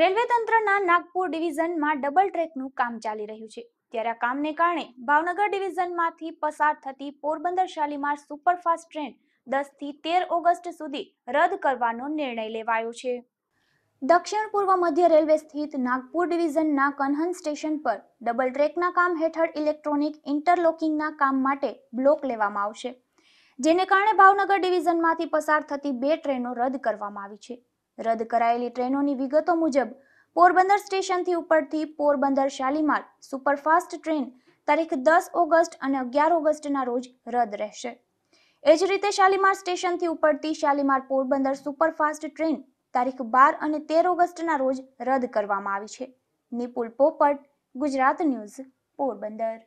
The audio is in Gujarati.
રેલવે તંત્રના નાગપુર ડિવિઝનમાં ડબલ ટ્રેકનું કામ ચાલી રહ્યું છે ત્યારે આ કામને કારણે ભાવનગર ડિવિઝનમાંથી પસાર થતી પોરબંદર શાલીમાર સુપરફાસ્ટ ટ્રેન દસથી તેર ઓગસ્ટ સુધી રદ કરવાનો નિર્ણય લેવાયો છે દક્ષિણ પૂર્વ મધ્ય રેલવે સ્થિત નાગપુર ડિવિઝનના કન્હન સ્ટેશન પર ડબલ ટ્રેકના કામ હેઠળ ઇલેક્ટ્રોનિક ઇન્ટરલોકિંગના કામ માટે બ્લોક લેવામાં આવશે જેને કારણે ભાવનગર ડિવિઝનમાંથી પસાર થતી બે ટ્રેનો રદ કરવામાં આવી છે રદ કરાયેલી ટ્રેનોની વિગતો મુજબ પોરબંદર સ્ટેશનથી ઉપરથી પોરબંદર શાલીમાર સુપરફાસ્ટ ટ્રેન તારીખ દસ ઓગસ્ટ અને અગિયાર ઓગસ્ટના રોજ રદ રહેશે એ જ રીતે શાલીમાર સ્ટેશનથી ઉપડતી શાલીમાર પોરબંદર સુપરફાસ્ટ ટ્રેન તારીખ બાર અને તેર ઓગસ્ટના રોજ રદ કરવામાં આવી છે નિપુલ પોપટ ગુજરાત ન્યૂઝ પોરબંદર